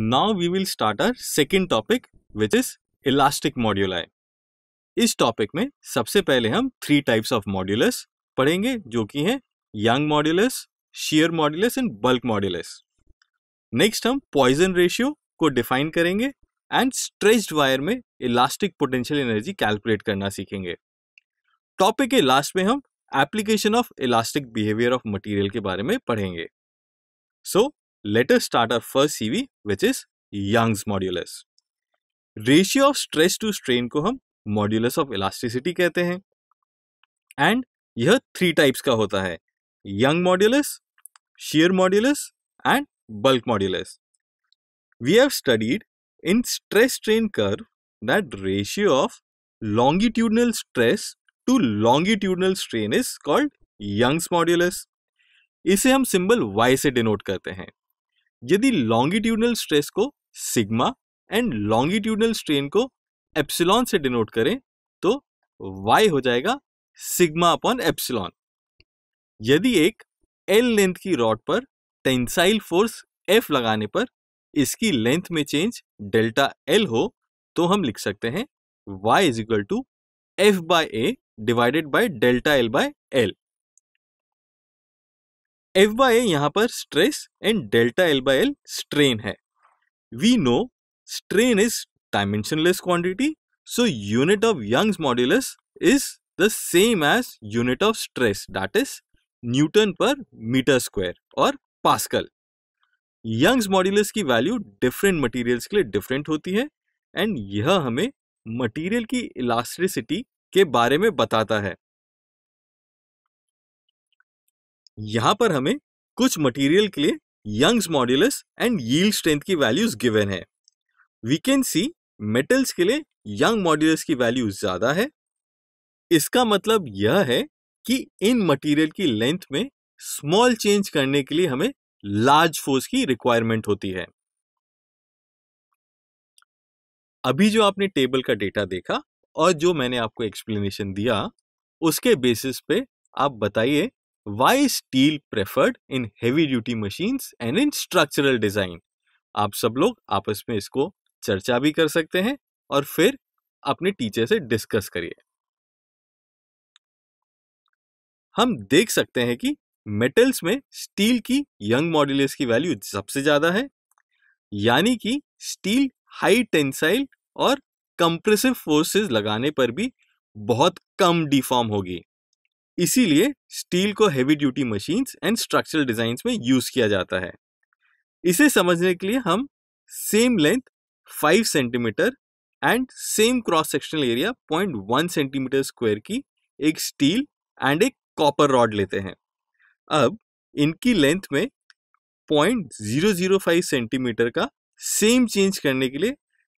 Now we will start our second topic which is elastic moduli. इस topic में सबसे पहले हम थ्री टाइप्स ऑफ मॉड्यूलस पढ़ेंगे जो कि हैं Young modulus shear modulus and bulk modulus next हम पॉइजन रेशियो को डिफाइन करेंगे एंड स्ट्रेच्ड वायर में इलास्टिक पोटेंशियल एनर्जी कैलकुलेट करना सीखेंगे टॉपिक के लास्ट में हम application of elastic behaviour of material के बारे में पढ़ेंगे सो let us start our first CV which is Young's modulus. Ratio of stress to strain को हम modulus of elasticity कहते हैं and यह three types का होता है Young modulus, shear modulus and bulk modulus. We have studied in stress strain curve that ratio of longitudinal stress to longitudinal strain is called Young's modulus. इसे हम symbol y से denote करते हैं यदि longitudinal stress को sigma and longitudinal strain को epsilon से denote करें तो वाई हो जाएगा सिग्मा अपॉन एप्सिलॉन यदि एक एल लेंथ की रॉड पर टेंसाइल फोर्स एफ लगाने पर इसकी लेंथ में चेंज डेल्टा एल हो तो हम लिख सकते हैं Y is equal to F by A divided by delta L by L F by यहाँ पर stress and delta L by L strain है we know strain is dimensionless quantity so unit of Young's modulus is the same as unit of stress that is newton per metre square और pascal Young's modulus की value different materials के लिए different होती है and यह हमें material की elasticity के बारे में बताता है यहाँ पर हमें कुछ मटेरियल के लिए Young's modulus and yield strength की वैल्यूज गिवन है वी कैन सी मेटल्स के लिए यंग मॉड्यूलस की वैल्यू ज्यादा है इसका मतलब यह है कि इन मटेरियल की लेंथ में स्मॉल चेंज करने के लिए हमें लार्ज फोर्स की रिक्वायरमेंट होती है अभी जो आपने टेबल का डेटा देखा और जो मैंने आपको एक्सप्लेनेशन दिया उसके बेसिस पे आप बताइए why is steel preferred in heavy duty machines and in structural design आप सब लोग आपस में इसको चर्चा भी कर सकते हैं और फिर अपने टीचर से डिस्कस करिए हम देख सकते हैं कि मेटल्स में स्टील की यंग मॉड्यूलस की वैल्यू सबसे ज्यादा है यानी कि स्टील हाई टेंसाइल और कंप्रेसिव फोर्सेस लगाने पर भी बहुत कम डिफॉर्म होगी इसीलिए स्टील को heavy duty machine and structural design में यूज किया जाता है इसे समझने के लिए हम same length 5 centimetre and same cross sectional area 0.1 centimetre square की एक स्टील एंड एक कॉपर रॉड लेते हैं अब इनकी लेंथ में 0.005 सेंटीमीटर का सेम चेंज करने के लिए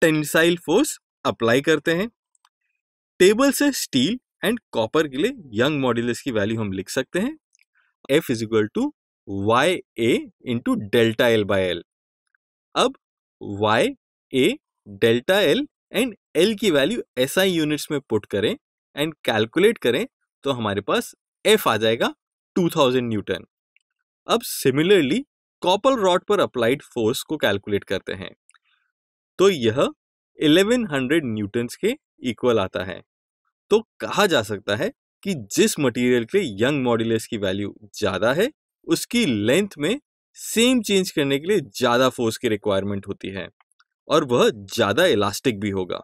टेंसाइल फोर्स अप्लाई करते हैं टेबल से स्टील एंड कॉपर के लिए यंग मॉड्यूलस की वैल्यू हम लिख सकते हैं F is equal to Y A into delta L by L अब Y A delta L and L की वैल्यू एस आई यूनिट्स में पुट करें एंड कैलकुलेट करें तो हमारे पास एफ आ जाएगा 2000 न्यूटन अब सिमिलरली कॉपर रॉड पर अप्लाइड फोर्स को कैलकुलेट करते हैं तो यह 1100 न्यूटन्स के इक्वल आता है तो कहा जा सकता है कि जिस मटेरियल के लिए यंग मॉड्यूलस की वैल्यू ज़्यादा है उसकी लेंथ में सेम चेंज करने के लिए ज़्यादा फोर्स की रिक्वायरमेंट होती है और वह ज़्यादा इलास्टिक भी होगा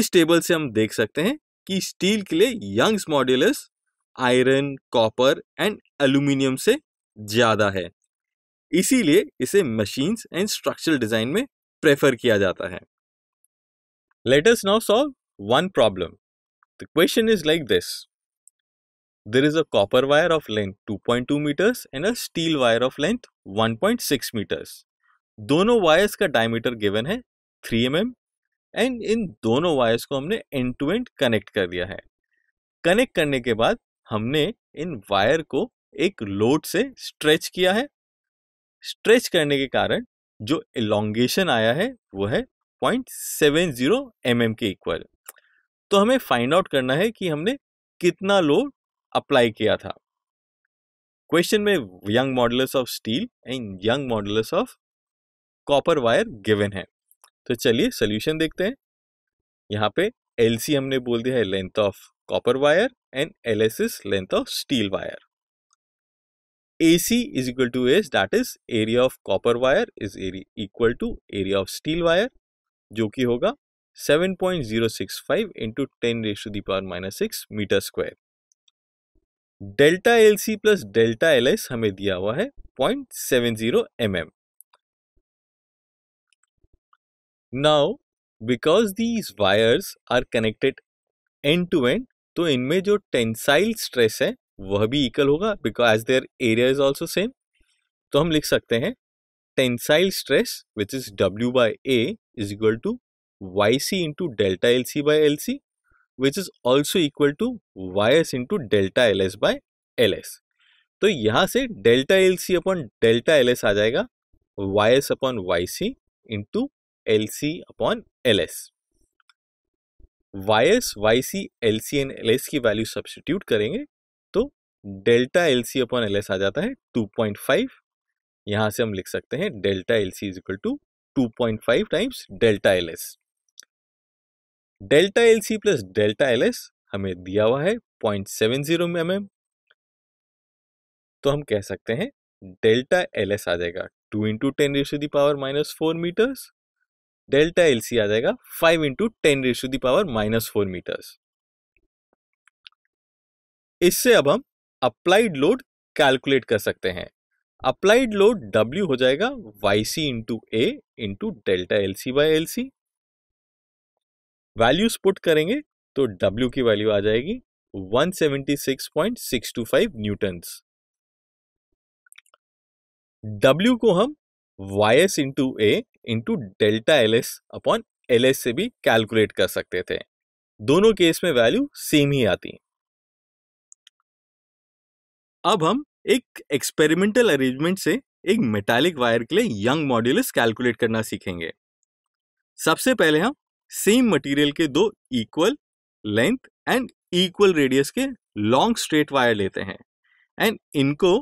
इस टेबल से हम देख सकते हैं कि स्टील के लिए Young's modulus iron copper and aluminium से ज़्यादा है इसीलिए इसे मशीन्स एंड स्ट्रक्चरल डिज़ाइन में प्रेफर किया जाता है latest now solve one problem The question is like this. There is a copper wire of length 2.2 meters and a steel wire of length 1.6 meters. दोनों वायर्स का diameter given है 3 M and in दोनों wires को हमने and to and connect कर दिया है connect करने के बाद हमने इन वायर को एक लोड से स्ट्रेच किया है स्ट्रेच करने के कारण जो इलोंगेशन आया है वो है 0.70 एम के इक्वल तो हमें फाइंड आउट करना है कि हमने कितना लोड अप्लाई किया था क्वेश्चन में Young models of steel and Young models of copper wire given है तो चलिए सोल्यूशन देखते हैं यहाँ पे एल हमने बोल दिया है length of copper wire and L S is length of steel wire A C is equal to S that is area of copper wire is equal to area of steel wire जो कि होगा 7.065 into 10 raised to the power minus 6 metre square delta L C plus delta L S हमें दिया हुआ है point seven zero M M now because these wires are connected end to end तो इनमें जो टेंसाइल स्ट्रेस है वह भी इक्वल होगा because their area is also same तो हम लिख सकते हैं tensile stress which is W by A is equal to yc into delta lc by lc which is also equal to ys into delta ls by ls. तो यहां से delta L C upon delta L S आ जाएगा Y S upon Y C into L C upon L S Y S Y C L C and L S की value substitute करेंगे तो delta L C upon L S आ जाता है to point five यहाँ से हम लिख सकते हैं delta L C is equal to two point five times delta L S delta L C plus delta L S हमें दिया हुआ है पॉइंट सेवन जीरो में एम तो हम कह सकते हैं डेल्टा एल एस आ जाएगा two into ten raise to the power minus four metres delta L C आ जाएगा five into ten raise to the power minus four metres इससे अब हम अप्लाइड लोड कैलकुलेट कर सकते हैं अप्लाइड लोड W हो जाएगा YC into A into delta L C by L C values put करेंगे तो W की वैल्यू आ जाएगी 176.625 न्यूटन्स W को हम Y S into A into delta L S upon L S से भी कैलकुलेट कर सकते थे दोनों केस में वैल्यू सेम ही आती अब हम एक एक्सपेरिमेंटल अरेंजमेंट से एक मेटालिक वायर के लिए यंग मॉड्यूल कैलकुलेट करना सीखेंगे सबसे पहले हम सेम मटेरियल के दो equal length and equal radius के लॉन्ग स्ट्रेट वायर लेते हैं एंड इनको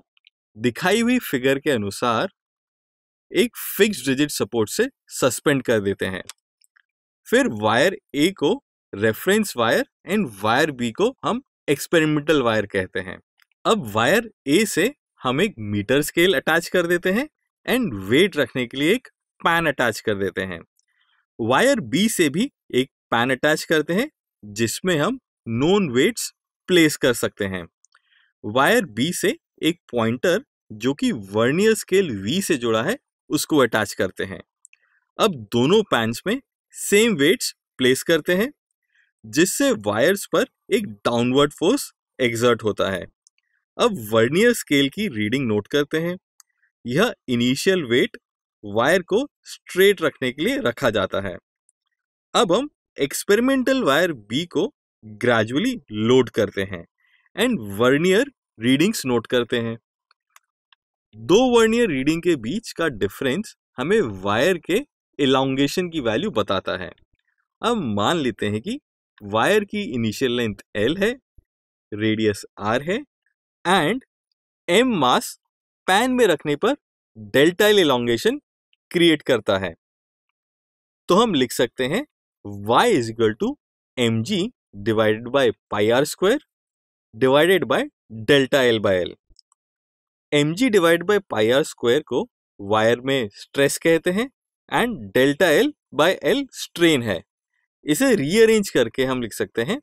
दिखाई हुई फिगर के अनुसार एक फिक्स डिजिट सपोर्ट से सस्पेंड कर देते हैं फिर वायर ए को reference wire and wire B को हम एक्सपेरिमेंटल वायर कहते हैं अब वायर ए से हम एक मीटर स्केल अटैच कर देते हैं एंड वेट रखने के लिए एक पैन अटैच कर देते हैं वायर बी से भी एक पैन अटैच करते हैं जिसमें हम नोन वेट्स प्लेस कर सकते हैं वायर बी से एक पॉइंटर जो कि वर्नियर स्केल वी से जुड़ा है उसको अटैच करते हैं अब दोनों पैंस में सेम वेट्स प्लेस करते हैं जिससे वायर्स पर एक डाउनवर्ड फोर्स एग्जर्ट होता है अब वर्नियर स्केल की रीडिंग नोट करते हैं यह इनिशियल वेट वायर को स्ट्रेट रखने के लिए रखा जाता है अब हम एक्सपेरिमेंटल वायर बी को ग्रेजुअली लोड करते हैं एंड वर्नियर रीडिंग्स नोट करते हैं दो वर्नियर रीडिंग के बीच का डिफरेंस हमें वायर के इलांगेशन की वैल्यू बताता है अब मान लेते हैं कि वायर की इनिशियल लेंथ एल है रेडियस आर है एंड एम मास पैन में रखने पर डेल्टा एल क्रिएट करता है तो हम लिख सकते हैं y is equal to M G divided by pi R square divided by delta L by L M G divide by pi R square को वायर में स्ट्रेस कहते हैं and delta L by L strain है इसे rearrange करके हम लिख सकते हैं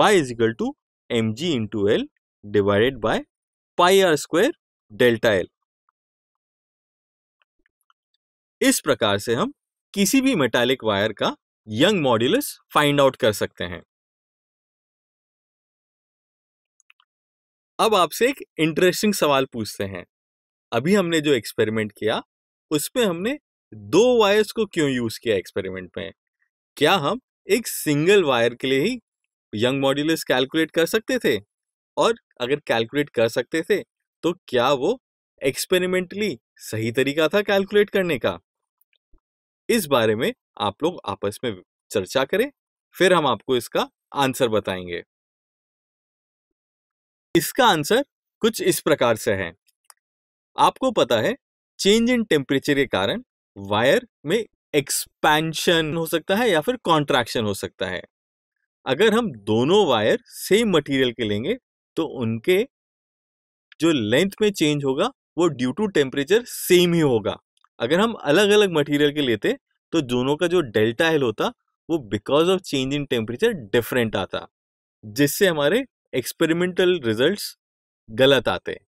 y is equal to M G into L divided by pi R square delta L इस प्रकार से हम किसी भी मेटालिक वायर का यंग मॉड्यूलस फाइंड आउट कर सकते हैं अब आपसे एक इंटरेस्टिंग सवाल पूछते हैं अभी हमने जो एक्सपेरिमेंट किया उसमें हमने दो वायर्स को क्यों यूज किया एक्सपेरिमेंट में क्या हम एक सिंगल वायर के लिए ही यंग मॉड्यूलस कैलकुलेट कर सकते थे और अगर कैलकुलेट कर सकते थे तो क्या वो एक्सपेरिमेंटली सही तरीका था कैलकुलेट करने का इस बारे में आप लोग आपस में चर्चा करें फिर हम आपको इसका आंसर बताएंगे इसका आंसर कुछ इस प्रकार से है आपको पता है चेंज इन टेम्परेचर के कारण वायर में एक्सपेंशन हो सकता है या फिर कॉन्ट्रैक्शन हो सकता है अगर हम दोनों वायर सेम मटेरियल के लेंगे तो उनके जो लेंथ में चेंज होगा वो ड्यू टू टेम्परेचर सेम ही होगा अगर हम अलग अलग मटेरियल के लेते तो दोनों का जो डेल्टा एल होता वो because of change in temperature different आता जिससे हमारे एक्सपेरिमेंटल रिजल्ट्स गलत आते